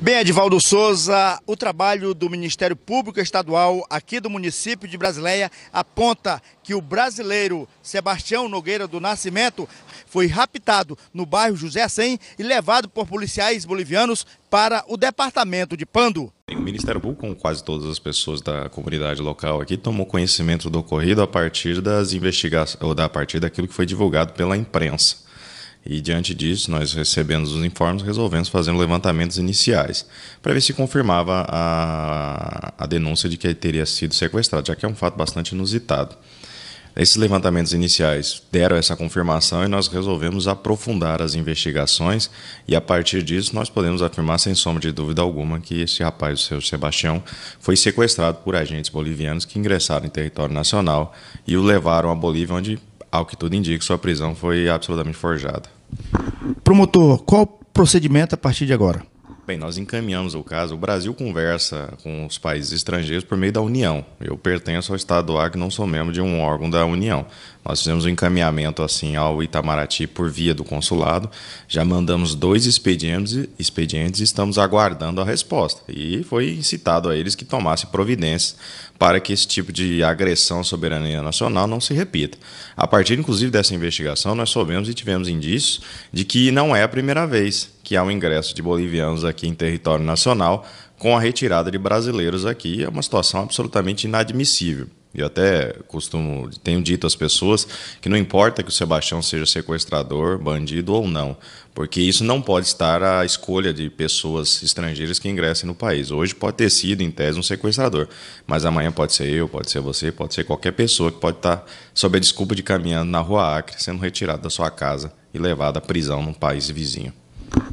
Bem, Edvaldo Souza, o trabalho do Ministério Público Estadual aqui do município de Brasileia aponta que o brasileiro Sebastião Nogueira do Nascimento foi raptado no bairro José Sem e levado por policiais bolivianos para o departamento de Pando. O Ministério Público, como quase todas as pessoas da comunidade local aqui, tomou conhecimento do ocorrido a partir das investigações, ou da partir daquilo que foi divulgado pela imprensa. E diante disso, nós recebemos os informes, resolvemos fazer levantamentos iniciais para ver se confirmava a, a denúncia de que ele teria sido sequestrado, já que é um fato bastante inusitado. Esses levantamentos iniciais deram essa confirmação e nós resolvemos aprofundar as investigações e a partir disso nós podemos afirmar sem sombra de dúvida alguma que esse rapaz, o seu Sebastião, foi sequestrado por agentes bolivianos que ingressaram em território nacional e o levaram à Bolívia onde ao que tudo indica, sua prisão foi absolutamente forjada. Promotor, qual procedimento a partir de agora? Bem, nós encaminhamos o caso. O Brasil conversa com os países estrangeiros por meio da União. Eu pertenço ao Estado A, que não sou membro de um órgão da União. Nós fizemos um encaminhamento assim ao Itamaraty por via do consulado. Já mandamos dois expedientes, expedientes e estamos aguardando a resposta. E foi incitado a eles que tomassem providências para que esse tipo de agressão à soberania nacional não se repita. A partir, inclusive, dessa investigação, nós soubemos e tivemos indícios de que não é a primeira vez que há o ingresso de bolivianos aqui em território nacional com a retirada de brasileiros aqui. É uma situação absolutamente inadmissível. Eu até costumo, tenho dito às pessoas que não importa que o Sebastião seja sequestrador, bandido ou não, porque isso não pode estar à escolha de pessoas estrangeiras que ingressem no país. Hoje pode ter sido, em tese, um sequestrador, mas amanhã pode ser eu, pode ser você, pode ser qualquer pessoa que pode estar sob a desculpa de caminhando na rua Acre, sendo retirado da sua casa e levado à prisão num país vizinho.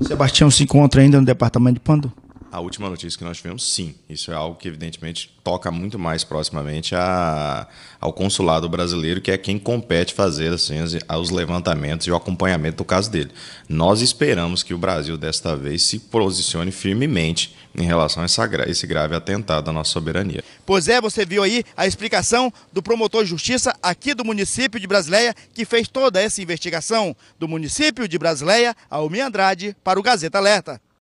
Sebastião se encontra ainda no departamento de Pandu a última notícia que nós tivemos, sim. Isso é algo que, evidentemente, toca muito mais proximamente a, ao consulado brasileiro, que é quem compete fazer assim, os levantamentos e o acompanhamento do caso dele. Nós esperamos que o Brasil, desta vez, se posicione firmemente em relação a esse grave atentado à nossa soberania. Pois é, você viu aí a explicação do promotor de justiça aqui do município de Brasileia, que fez toda essa investigação. Do município de Brasileia, Almi Andrade, para o Gazeta Alerta.